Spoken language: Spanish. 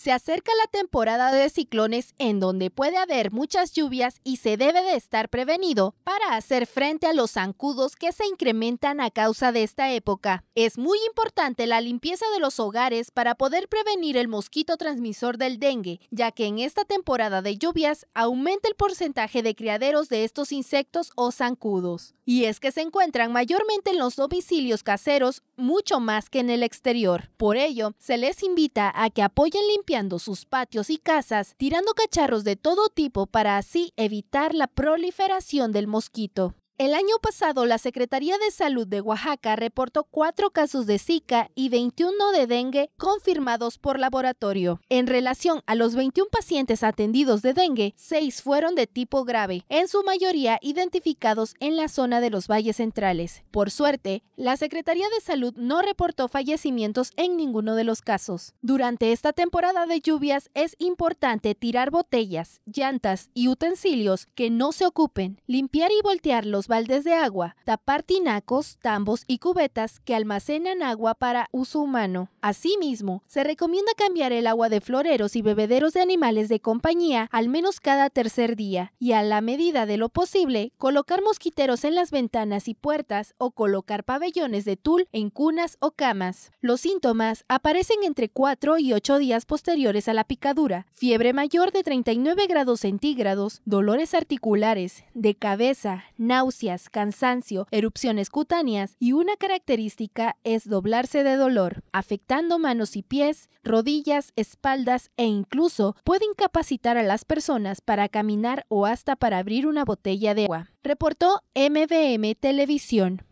Se acerca la temporada de ciclones en donde puede haber muchas lluvias y se debe de estar prevenido para hacer frente a los zancudos que se incrementan a causa de esta época. Es muy importante la limpieza de los hogares para poder prevenir el mosquito transmisor del dengue, ya que en esta temporada de lluvias aumenta el porcentaje de criaderos de estos insectos o zancudos y es que se encuentran mayormente en los domicilios caseros mucho más que en el exterior. Por ello, se les invita a que apoyen limpiando sus patios y casas, tirando cacharros de todo tipo para así evitar la proliferación del mosquito. El año pasado, la Secretaría de Salud de Oaxaca reportó cuatro casos de Zika y 21 de dengue confirmados por laboratorio. En relación a los 21 pacientes atendidos de dengue, seis fueron de tipo grave, en su mayoría identificados en la zona de los valles centrales. Por suerte, la Secretaría de Salud no reportó fallecimientos en ninguno de los casos. Durante esta temporada de lluvias es importante tirar botellas, llantas y utensilios que no se ocupen, limpiar y voltear los baldes de agua, tapar tinacos, tambos y cubetas que almacenan agua para uso humano. Asimismo, se recomienda cambiar el agua de floreros y bebederos de animales de compañía al menos cada tercer día y a la medida de lo posible colocar mosquiteros en las ventanas y puertas o colocar pabellones de tul en cunas o camas. Los síntomas aparecen entre 4 y 8 días posteriores a la picadura, fiebre mayor de 39 grados centígrados, dolores articulares, de cabeza, náuseas, cansancio, erupciones cutáneas y una característica es doblarse de dolor, afectando manos y pies, rodillas, espaldas e incluso puede incapacitar a las personas para caminar o hasta para abrir una botella de agua, reportó MVM Televisión.